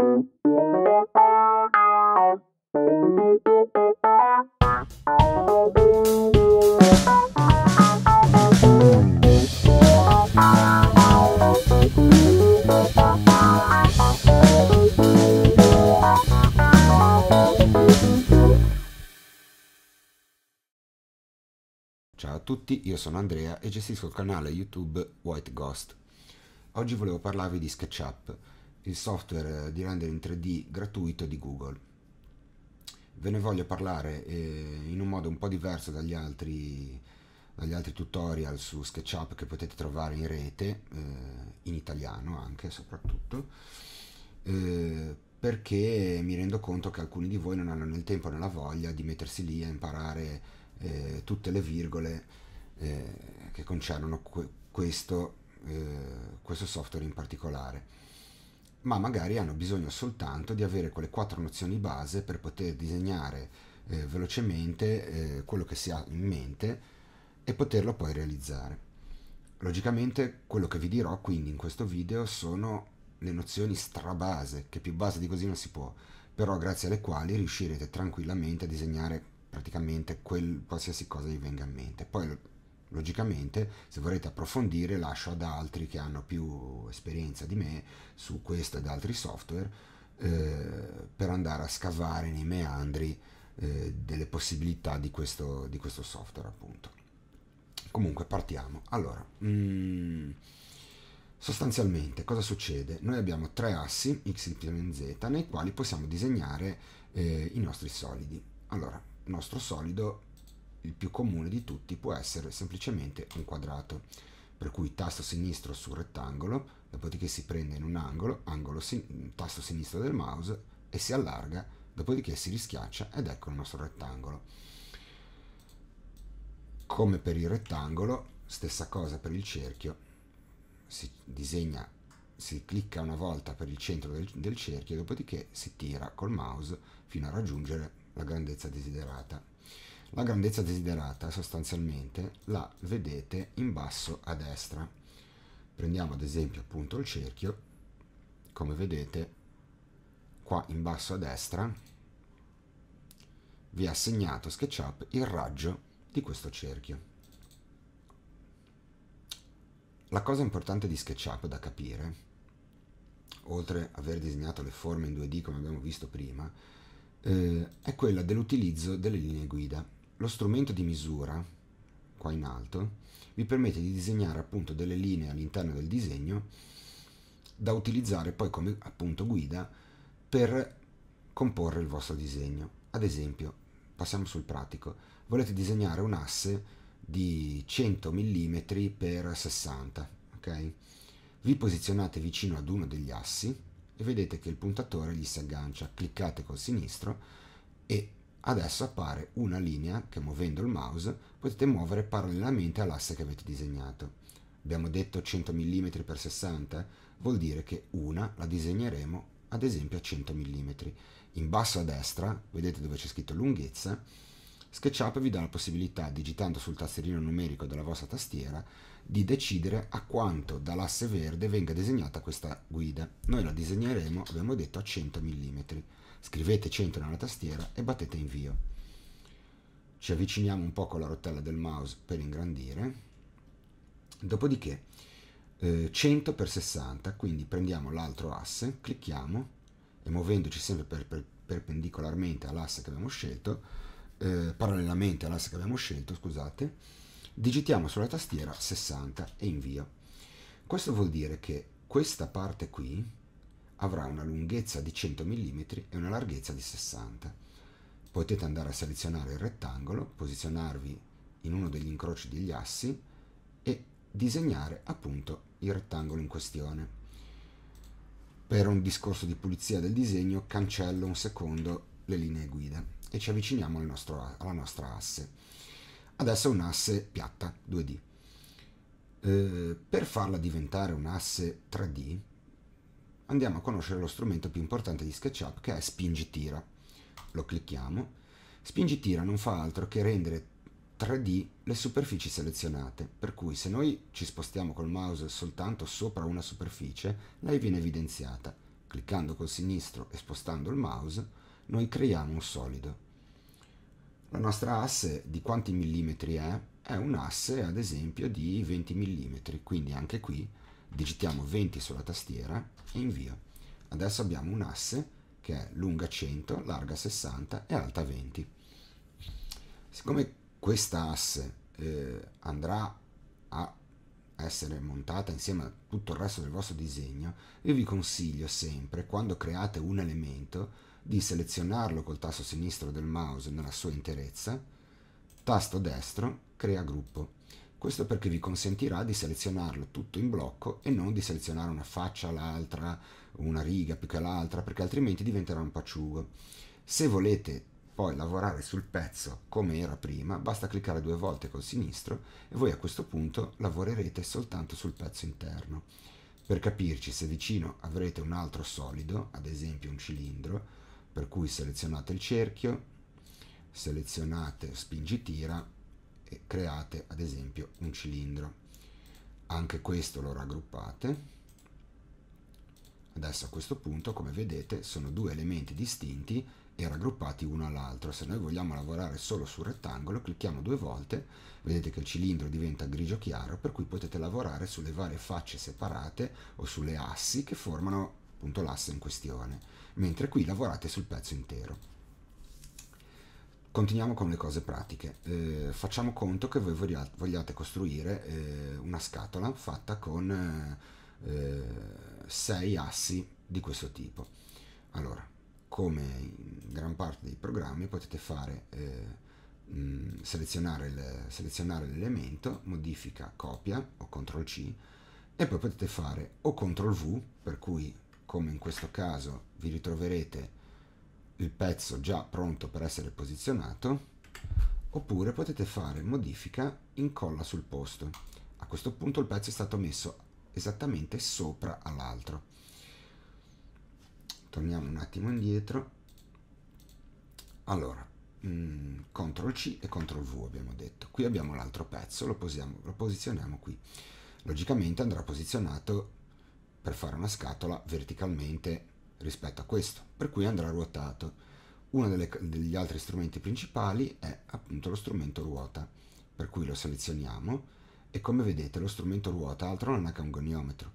Ciao a tutti, io sono Andrea e gestisco il canale YouTube White Ghost. Oggi volevo parlarvi di SketchUp il software eh, di rendering 3D gratuito di Google. Ve ne voglio parlare eh, in un modo un po' diverso dagli altri, dagli altri, tutorial su SketchUp che potete trovare in rete, eh, in italiano anche soprattutto, eh, perché mi rendo conto che alcuni di voi non hanno né il tempo né la voglia di mettersi lì a imparare eh, tutte le virgole eh, che concernono que- questo, questo software in particolare ma magari hanno bisogno soltanto di avere quelle quattro nozioni base per poter disegnare eh, velocemente eh, quello che si ha in mente e poterlo poi realizzare. Logicamente quello che vi dirò quindi in questo video sono le nozioni strabase, che più base di così non si può, però grazie alle quali riuscirete tranquillamente a disegnare praticamente quel, qualsiasi cosa vi venga in mente. Poi Logicamente, se vorrete approfondire, lascio ad altri che hanno più esperienza di me su questo ed altri software eh, per andare a scavare nei meandri eh, delle possibilità di questo, di questo, software, appunto. Comunque, partiamo. Allora, mm, sostanzialmente, cosa succede? Noi abbiamo tre assi X, Y, Z nei quali possiamo disegnare eh, i nostri solidi. Allora, il nostro solido il più comune di tutti può essere semplicemente un quadrato, per cui tasto sinistro sul rettangolo, dopodiché si prende in un angolo, angolo sin- tasto sinistro del mouse e si allarga, dopodiché si rischiaccia ed ecco il nostro rettangolo. Come per il rettangolo, stessa cosa per il cerchio, si disegna, si clicca una volta per il centro del, del cerchio, dopodiché si tira col mouse fino a raggiungere la grandezza desiderata. La grandezza desiderata sostanzialmente la vedete in basso a destra. Prendiamo ad esempio appunto il cerchio, come vedete qua in basso a destra vi ha segnato SketchUp il raggio di questo cerchio. La cosa importante di SketchUp da capire, oltre ad aver disegnato le forme in 2D come abbiamo visto prima, eh, è quella dell'utilizzo delle linee guida lo strumento di misura, qua in alto, vi permette di disegnare appunto delle linee all'interno del disegno da utilizzare poi come appunto guida per comporre il vostro disegno. Ad esempio, passiamo sul pratico, volete disegnare un asse di 100 mm x 60, ok? Vi posizionate vicino ad uno degli assi e vedete che il puntatore gli si aggancia, cliccate col sinistro e Adesso appare una linea che muovendo il mouse potete muovere parallelamente all'asse che avete disegnato. Abbiamo detto 100 mm x 60, vuol dire che una la disegneremo ad esempio a 100 mm. In basso a destra, vedete dove c'è scritto lunghezza, SketchUp vi dà la possibilità, digitando sul tastierino numerico della vostra tastiera, di decidere a quanto dall'asse verde venga disegnata questa guida. Noi la disegneremo, abbiamo detto, a 100 mm scrivete 100 nella tastiera e battete invio. Ci avviciniamo un po' con la rotella del mouse per ingrandire. Dopodiché eh, 100 per 60, quindi prendiamo l'altro asse, clicchiamo e muovendoci sempre per, per, perpendicolarmente all'asse che abbiamo scelto, eh, parallelamente all'asse che abbiamo scelto, scusate, digitiamo sulla tastiera 60 e invio. Questo vuol dire che questa parte qui, avrà una lunghezza di 100 mm e una larghezza di 60. Potete andare a selezionare il rettangolo, posizionarvi in uno degli incroci degli assi e disegnare appunto il rettangolo in questione. Per un discorso di pulizia del disegno cancello un secondo le linee guida e ci avviciniamo al nostro, alla nostra asse. Adesso è un'asse piatta 2D. Eh, per farla diventare un'asse 3D andiamo a conoscere lo strumento più importante di SketchUp che è Spingi Tira. Lo clicchiamo. Spingi Tira non fa altro che rendere 3D le superfici selezionate, per cui se noi ci spostiamo col mouse soltanto sopra una superficie, lei viene evidenziata. Cliccando col sinistro e spostando il mouse, noi creiamo un solido. La nostra asse di quanti millimetri è? È un'asse ad esempio di 20 mm, quindi anche qui digitiamo 20 sulla tastiera e invio. Adesso abbiamo un asse che è lunga 100, larga 60 e alta 20. Siccome questa asse eh, andrà a essere montata insieme a tutto il resto del vostro disegno, io vi consiglio sempre, quando create un elemento, di selezionarlo col tasto sinistro del mouse nella sua interezza, tasto destro, crea gruppo. Questo perché vi consentirà di selezionarlo tutto in blocco e non di selezionare una faccia, l'altra, una riga più che l'altra, perché altrimenti diventerà un paciugo. Se volete poi lavorare sul pezzo come era prima, basta cliccare due volte col sinistro e voi a questo punto lavorerete soltanto sul pezzo interno. Per capirci, se vicino avrete un altro solido, ad esempio un cilindro, per cui selezionate il cerchio, selezionate spingi tira e create ad esempio un cilindro anche questo lo raggruppate adesso a questo punto come vedete sono due elementi distinti e raggruppati uno all'altro se noi vogliamo lavorare solo sul rettangolo clicchiamo due volte vedete che il cilindro diventa grigio chiaro per cui potete lavorare sulle varie facce separate o sulle assi che formano appunto l'asse in questione mentre qui lavorate sul pezzo intero Continuiamo con le cose pratiche. Eh, facciamo conto che voi vogliate, costruire eh, una scatola fatta con 6 eh, assi di questo tipo. Allora, come in gran parte dei programmi potete fare eh, mh, selezionare, il, selezionare l'elemento, modifica, copia o CTRL C e poi potete fare o CTRL V, per cui come in questo caso vi ritroverete il pezzo già pronto per essere posizionato oppure potete fare modifica incolla sul posto a questo punto il pezzo è stato messo esattamente sopra all'altro torniamo un attimo indietro allora mh, mm, CTRL C e CTRL V abbiamo detto qui abbiamo l'altro pezzo lo, posiamo, lo posizioniamo qui logicamente andrà posizionato per fare una scatola verticalmente rispetto a questo, per cui andrà ruotato. Uno delle, degli altri strumenti principali è appunto lo strumento ruota, per cui lo selezioniamo e come vedete lo strumento ruota altro non è che un goniometro,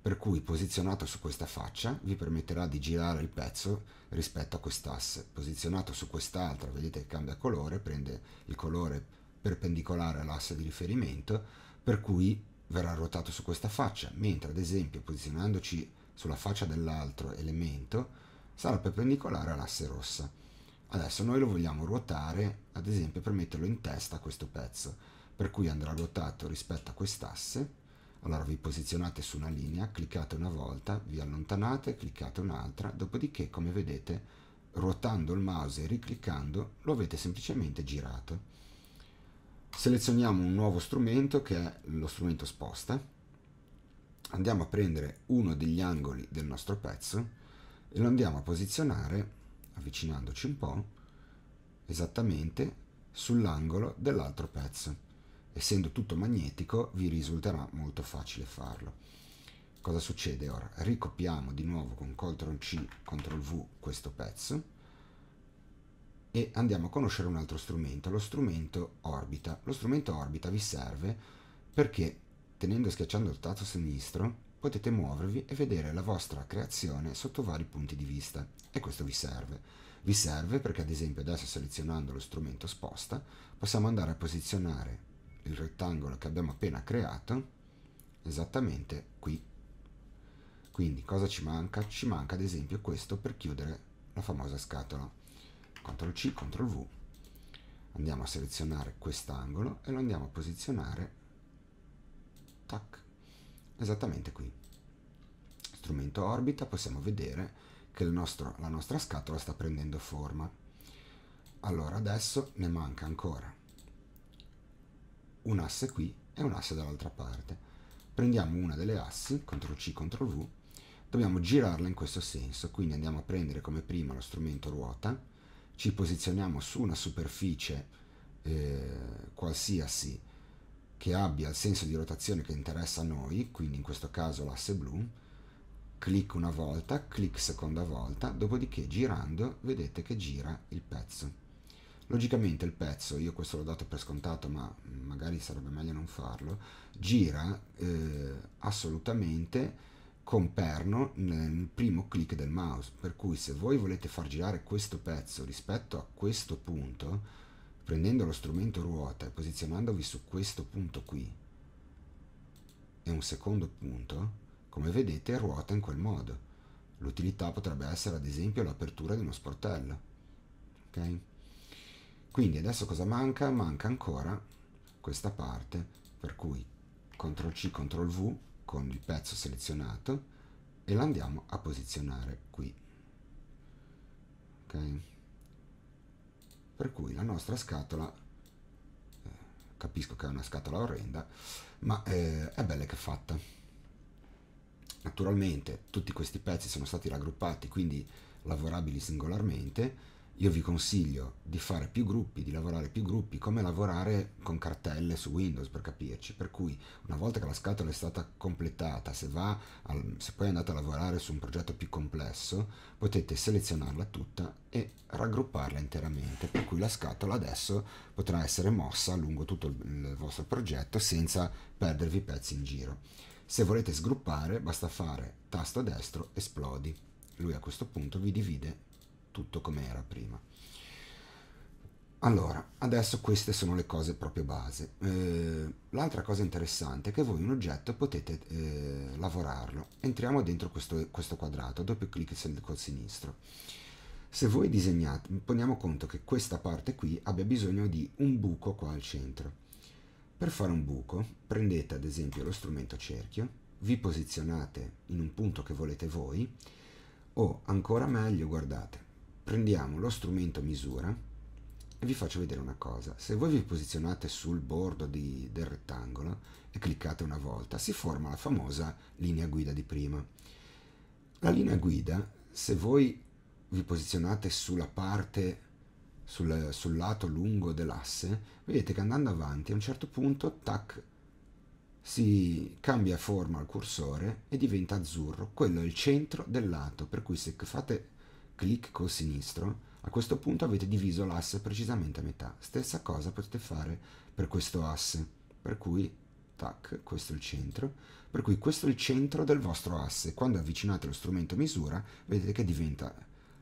per cui posizionato su questa faccia vi permetterà di girare il pezzo rispetto a quest'asse, posizionato su quest'altra vedete che cambia colore, prende il colore perpendicolare all'asse di riferimento, per cui verrà ruotato su questa faccia, mentre ad esempio posizionandoci sulla faccia dell'altro elemento sarà perpendicolare all'asse rossa. Adesso noi lo vogliamo ruotare, ad esempio, per metterlo in testa a questo pezzo, per cui andrà ruotato rispetto a quest'asse. Allora vi posizionate su una linea, cliccate una volta, vi allontanate, cliccate un'altra, dopodiché, come vedete, ruotando il mouse e ricliccando, lo avete semplicemente girato. Selezioniamo un nuovo strumento che è lo strumento sposta andiamo a prendere uno degli angoli del nostro pezzo e lo andiamo a posizionare, avvicinandoci un po', esattamente sull'angolo dell'altro pezzo. Essendo tutto magnetico vi risulterà molto facile farlo. Cosa succede ora? Ricopiamo di nuovo con CTRL C, CTRL V questo pezzo e andiamo a conoscere un altro strumento, lo strumento orbita. Lo strumento orbita vi serve perché Tenendo e schiacciando il tasto sinistro potete muovervi e vedere la vostra creazione sotto vari punti di vista e questo vi serve. Vi serve perché ad esempio adesso selezionando lo strumento sposta possiamo andare a posizionare il rettangolo che abbiamo appena creato esattamente qui. Quindi cosa ci manca? Ci manca ad esempio questo per chiudere la famosa scatola. CTRL C, CTRL V. Andiamo a selezionare quest'angolo e lo andiamo a posizionare tac, esattamente qui. Strumento orbita, possiamo vedere che nostro, la nostra scatola sta prendendo forma. Allora adesso ne manca ancora un asse qui e un asse dall'altra parte. Prendiamo una delle assi, CTRL-C, CTRL-V, dobbiamo girarla in questo senso, quindi andiamo a prendere come prima lo strumento ruota, ci posizioniamo su una superficie eh, qualsiasi che abbia il senso di rotazione che interessa a noi, quindi in questo caso l'asse blu, clic una volta, clic seconda volta, dopodiché girando vedete che gira il pezzo. Logicamente il pezzo, io questo l'ho dato per scontato ma magari sarebbe meglio non farlo, gira eh, assolutamente con perno nel primo clic del mouse, per cui se voi volete far girare questo pezzo rispetto a questo punto, prendendo lo strumento ruota e posizionandovi su questo punto qui e un secondo punto, come vedete ruota in quel modo. L'utilità potrebbe essere ad esempio l'apertura di uno sportello. Okay? Quindi adesso cosa manca? Manca ancora questa parte per cui CTRL C, CTRL V con il pezzo selezionato e l'andiamo a posizionare qui. Okay? per cui la nostra scatola eh, capisco che è una scatola orrenda ma eh, è bella che è fatta naturalmente tutti questi pezzi sono stati raggruppati quindi lavorabili singolarmente io vi consiglio di fare più gruppi, di lavorare più gruppi, come lavorare con cartelle su Windows per capirci, per cui una volta che la scatola è stata completata, se, va al, se poi andate a lavorare su un progetto più complesso, potete selezionarla tutta e raggrupparla interamente, per cui la scatola adesso potrà essere mossa lungo tutto il, il vostro progetto senza perdervi pezzi in giro. Se volete sgruppare basta fare tasto destro, esplodi. Lui a questo punto vi divide tutto come era prima. Allora, adesso queste sono le cose proprio base. Eh, l'altra cosa interessante è che voi un oggetto potete eh, lavorarlo. Entriamo dentro questo, questo quadrato, doppio clic col sinistro. Se voi disegnate, poniamo conto che questa parte qui abbia bisogno di un buco qua al centro. Per fare un buco prendete ad esempio lo strumento cerchio, vi posizionate in un punto che volete voi o ancora meglio, guardate, prendiamo lo strumento misura e vi faccio vedere una cosa. Se voi vi posizionate sul bordo di, del rettangolo e cliccate una volta, si forma la famosa linea guida di prima. La linea guida, se voi vi posizionate sulla parte, sul, sul lato lungo dell'asse, vedete che andando avanti a un certo punto, tac, si cambia forma al cursore e diventa azzurro. Quello è il centro del lato, per cui se fate clic col sinistro, a questo punto avete diviso l'asse precisamente a metà. Stessa cosa potete fare per questo asse, per cui tac, questo è il centro, per cui questo è il centro del vostro asse. Quando avvicinate lo strumento misura, vedete che diventa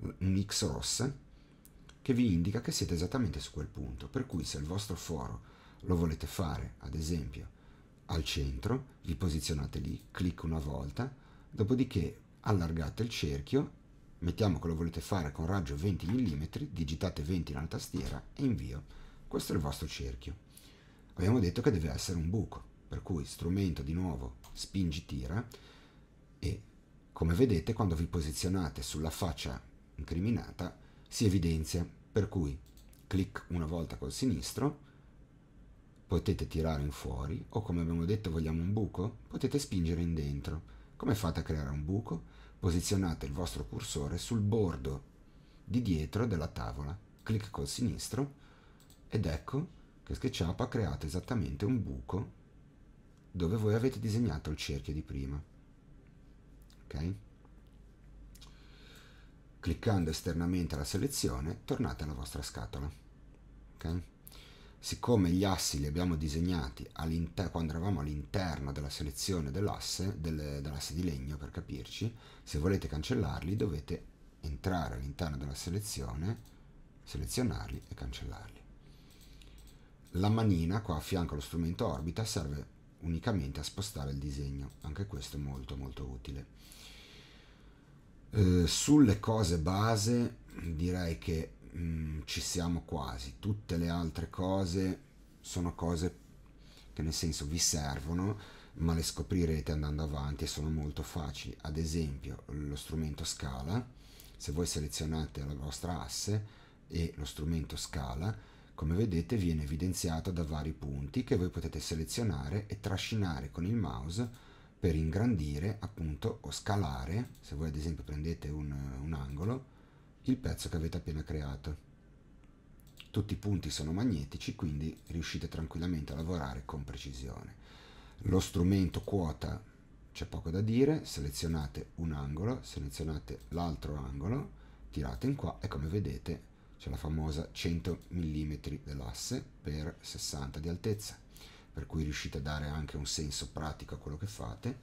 un X rossa che vi indica che siete esattamente su quel punto. Per cui se il vostro foro lo volete fare, ad esempio, al centro, vi posizionate lì, clic una volta, dopodiché allargate il cerchio mettiamo che lo volete fare con raggio 20 mm, digitate 20 nella tastiera e invio. Questo è il vostro cerchio. Abbiamo detto che deve essere un buco, per cui strumento di nuovo, spingi tira e come vedete quando vi posizionate sulla faccia incriminata si evidenzia, per cui clic una volta col sinistro, potete tirare in fuori o come abbiamo detto vogliamo un buco, potete spingere in dentro. Come fate a creare un buco? Posizionate il vostro cursore sul bordo di dietro della tavola, clic col sinistro ed ecco che SketchUp ha creato esattamente un buco dove voi avete disegnato il cerchio di prima. Ok? Cliccando esternamente alla selezione tornate alla vostra scatola. Okay? siccome gli assi li abbiamo disegnati quando eravamo all'interno della selezione dell'asse, del, dell'asse di legno per capirci, se volete cancellarli dovete entrare all'interno della selezione, selezionarli e cancellarli. La manina qua a fianco allo strumento orbita serve unicamente a spostare il disegno, anche questo è molto molto utile. Eh, sulle cose base direi che mh, mm, ci siamo quasi, tutte le altre cose sono cose che nel senso vi servono, ma le scoprirete andando avanti e sono molto facili. Ad esempio lo strumento scala, se voi selezionate la vostra asse e lo strumento scala, come vedete viene evidenziato da vari punti che voi potete selezionare e trascinare con il mouse per ingrandire appunto o scalare, se voi ad esempio prendete un, un angolo, il pezzo che avete appena creato. Tutti i punti sono magnetici, quindi riuscite tranquillamente a lavorare con precisione. Lo strumento quota c'è poco da dire, selezionate un angolo, selezionate l'altro angolo, tirate in qua e come vedete c'è la famosa 100 mm dell'asse per 60 di altezza, per cui riuscite a dare anche un senso pratico a quello che fate.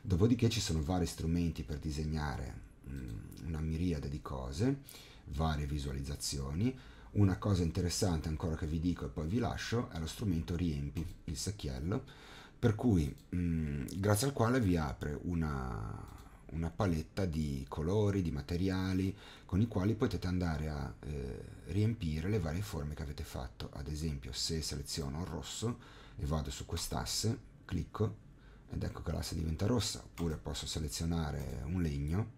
Dopodiché ci sono vari strumenti per disegnare Mm, una miriade di cose, varie visualizzazioni. Una cosa interessante ancora che vi dico e poi vi lascio è lo strumento Riempi, il secchiello, per cui mh, mm, grazie al quale vi apre una, una, paletta di colori, di materiali con i quali potete andare a eh, riempire le varie forme che avete fatto. Ad esempio se seleziono il rosso e vado su quest'asse, clicco ed ecco che l'asse diventa rossa, oppure posso selezionare un legno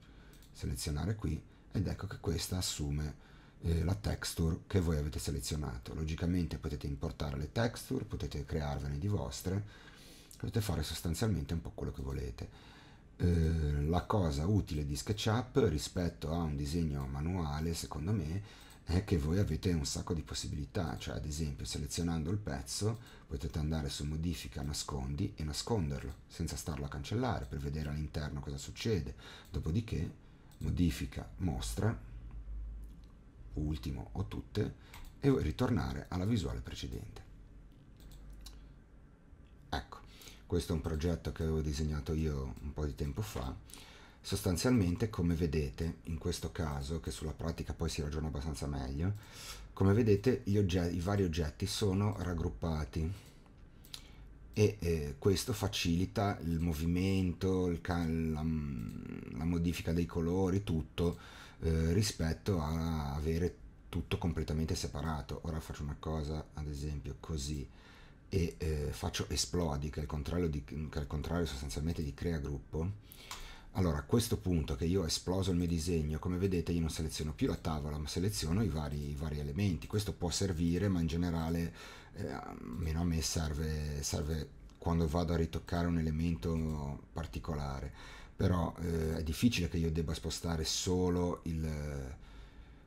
selezionare qui ed ecco che questa assume eh, la texture che voi avete selezionato. Logicamente potete importare le texture, potete crearvene di vostre, potete fare sostanzialmente un po' quello che volete. Eh, la cosa utile di SketchUp rispetto a un disegno manuale, secondo me, è che voi avete un sacco di possibilità, cioè ad esempio selezionando il pezzo potete andare su modifica nascondi e nasconderlo senza starlo a cancellare per vedere all'interno cosa succede, dopodiché modifica mostra, ultimo o tutte, e ritornare alla visuale precedente. Ecco, questo è un progetto che avevo disegnato io un po' di tempo fa. Sostanzialmente, come vedete, in questo caso, che sulla pratica poi si ragiona abbastanza meglio, come vedete i vari oggetti sono raggruppati e eh, questo facilita il movimento, il ca- la, la, modifica dei colori, tutto eh, rispetto a avere tutto completamente separato. Ora faccio una cosa, ad esempio, così e eh, faccio esplodi, che è il contrario, di, che è il contrario sostanzialmente di crea gruppo allora, a questo punto che io ho esploso il mio disegno, come vedete io non seleziono più la tavola, ma seleziono i vari, i vari elementi. Questo può servire, ma in generale, eh, almeno a me serve, serve quando vado a ritoccare un elemento particolare. Però eh, è difficile che io debba spostare solo il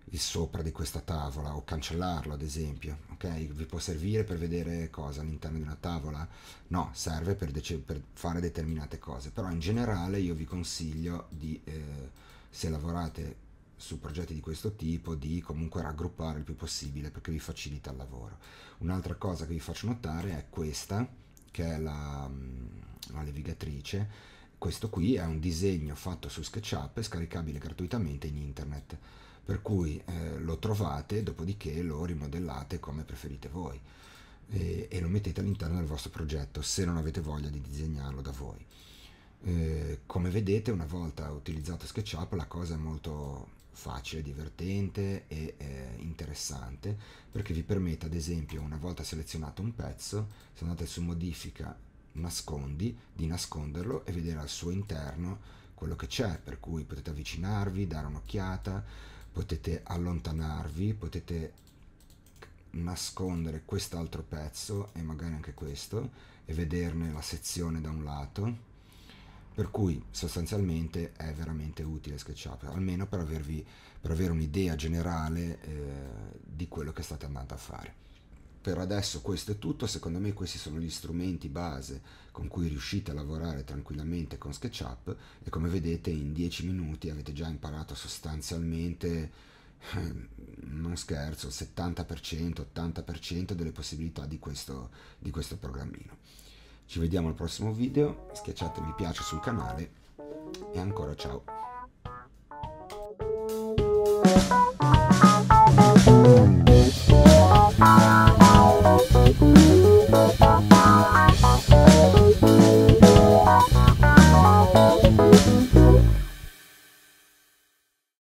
il sopra di questa tavola o cancellarlo ad esempio ok vi può servire per vedere cosa all'interno di una tavola no serve per, per, fare determinate cose però in generale io vi consiglio di eh, se lavorate su progetti di questo tipo di comunque raggruppare il più possibile perché vi facilita il lavoro un'altra cosa che vi faccio notare è questa che è la, mm, la levigatrice questo qui è un disegno fatto su SketchUp e scaricabile gratuitamente in internet per cui eh, lo trovate, dopodiché lo rimodellate come preferite voi e, e, lo mettete all'interno del vostro progetto se non avete voglia di disegnarlo da voi. Eh, come vedete una volta utilizzato SketchUp la cosa è molto facile, divertente e eh, interessante perché vi permette ad esempio una volta selezionato un pezzo se andate su modifica nascondi di nasconderlo e vedere al suo interno quello che c'è per cui potete avvicinarvi, dare un'occhiata potete allontanarvi, potete nascondere quest'altro pezzo e magari anche questo e vederne la sezione da un lato per cui sostanzialmente è veramente utile SketchUp almeno per, avervi, per avere un'idea generale eh, di quello che state andando a fare per adesso questo è tutto, secondo me questi sono gli strumenti base con cui riuscite a lavorare tranquillamente con SketchUp e come vedete in 10 minuti avete già imparato sostanzialmente, eh, non scherzo, il 70%, 80% delle possibilità di questo, di questo programmino. Ci vediamo al prossimo video, schiacciate mi piace sul canale e ancora ciao!